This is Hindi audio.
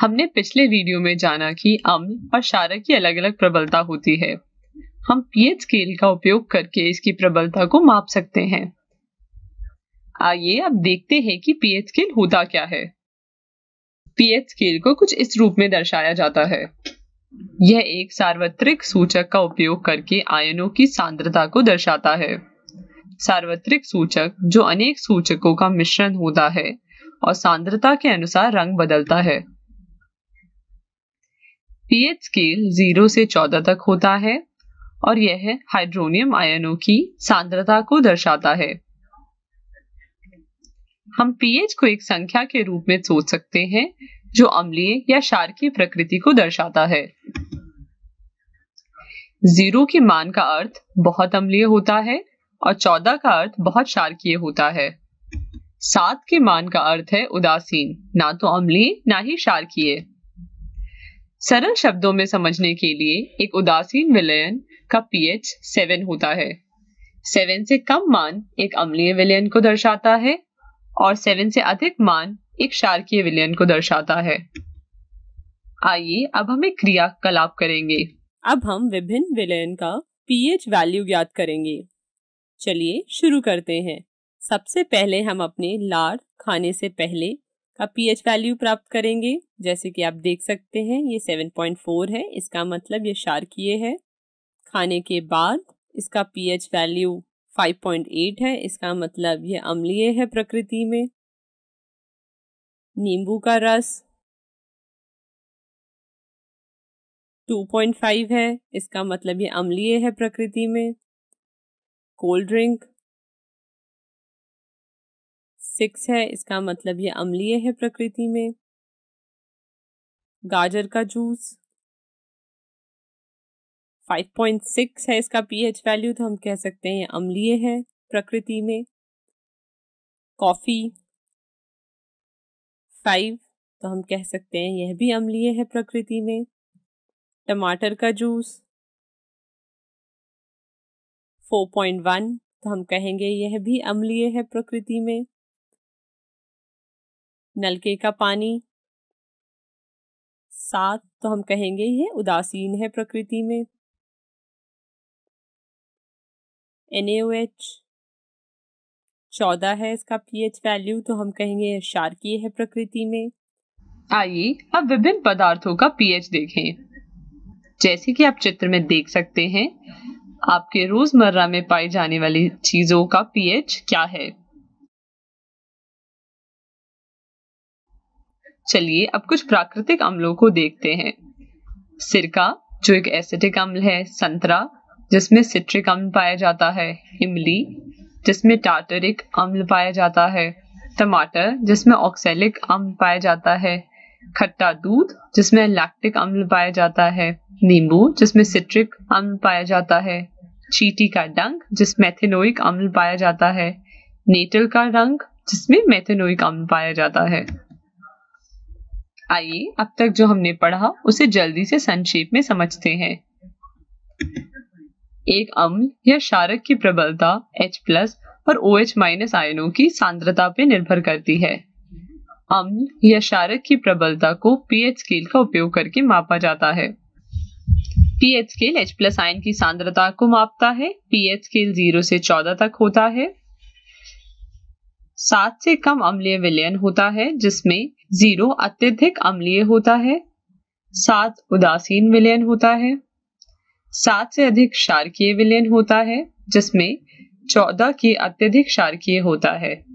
हमने पिछले वीडियो में जाना कि अम्ल और क्षारक की अलग अलग प्रबलता होती है हम पीएच स्केल का उपयोग करके इसकी प्रबलता को माप सकते हैं आइए अब देखते हैं कि पीएच स्केल होता क्या है पीएच स्केल को कुछ इस रूप में दर्शाया जाता है यह एक सार्वत्रिक सूचक का उपयोग करके आयनों की सांद्रता को दर्शाता है सार्वत्रिक सूचक जो अनेक सूचकों का मिश्रण होता है और सांद्रता के अनुसार रंग बदलता है पीएच स्केल जीरो से चौदह तक होता है और यह हाइड्रोनियम आयनों की सांद्रता को दर्शाता है हम पीएच को एक संख्या के रूप में सोच सकते हैं जो अम्लीय या की प्रकृति को दर्शाता है जीरो के मान का अर्थ बहुत अम्लीय होता है और चौदह का अर्थ बहुत क्षारकीय होता है सात के मान का अर्थ है उदासीन ना तो अम्लीय ना ही क्षारकीय सरल शब्दों में समझने के लिए एक उदासीन विलयन का पीएच सेवन होता है सेवन से कम मान एक अम्लीय विलयन को दर्शाता है और सेवन से अधिक मान एक शार्कीय विलयन को दर्शाता है आइए अब हम एक क्रियाकलाप करेंगे अब हम विभिन्न विलयन का पीएच वैल्यू ज्ञात करेंगे चलिए शुरू करते हैं सबसे पहले हम अपने लार खाने से पहले का पीएच वैल्यू प्राप्त करेंगे जैसे कि आप देख सकते हैं ये 7.4 है इसका मतलब ये शार्कीय है खाने के बाद इसका पीएच वैल्यू 5.8 है इसका मतलब ये अम्लीय है प्रकृति में नींबू का रस 2.5 है इसका मतलब ये अम्लीय है प्रकृति में कोल्ड ड्रिंक सिक्स है इसका मतलब ये अम्लीय है प्रकृति में गाजर का जूस फाइव पॉइंट सिक्स है इसका पीएच वैल्यू तो हम कह सकते हैं अम्लीय है प्रकृति में कॉफ़ी फाइव तो हम कह सकते हैं यह भी अम्लीय है प्रकृति में टमाटर का जूस फोर पॉइंट वन तो हम कहेंगे यह भी अम्लीय है प्रकृति में नलके का पानी सात तो हम कहेंगे ये उदासीन है प्रकृति में एन चौदह है इसका पीएच वैल्यू तो हम कहेंगे क्षारकीय है प्रकृति में आइए अब विभिन्न पदार्थों का पीएच देखें जैसे कि आप चित्र में देख सकते हैं आपके रोजमर्रा में पाई जाने वाली चीजों का पीएच क्या है चलिए अब कुछ प्राकृतिक अम्लों को देखते हैं सिरका जो एक एसिटिक अम्ल है संतरा जिसमें सिट्रिक अम्ल पाया जाता है इमली जिसमें टार्टरिक अम्ल पाया जाता है टमाटर जिसमें ऑक्सैलिक अम्ल पाया जाता है खट्टा दूध जिसमें लैक्टिक अम्ल पाया जाता है नींबू जिसमें सिट्रिक अम्ल पाया जाता है चीटी का डंग जिसमें मेथेनोइक अम्ल पाया जाता है नेटल का रंग जिसमें मेथेनोइक अम्ल पाया जाता है आइए अब तक जो हमने पढ़ा उसे जल्दी से संक्षेप में समझते हैं एक अम्ल या शारक की प्रबलता H प्लस और ओ OH माइनस आयनों की सांद्रता पर निर्भर करती है अम्ल या शारक की प्रबलता को पीएच स्केल का उपयोग करके मापा जाता है पीएच स्केल H प्लस आयन की सांद्रता को मापता है पीएच स्केल जीरो से चौदह तक होता है सात से कम अम्लीय विलयन होता है जिसमें जीरो अत्यधिक अम्लीय होता है सात उदासीन विलयन होता है सात से अधिक शारकीय विलयन होता है जिसमें चौदह के अत्यधिक शारकीय होता है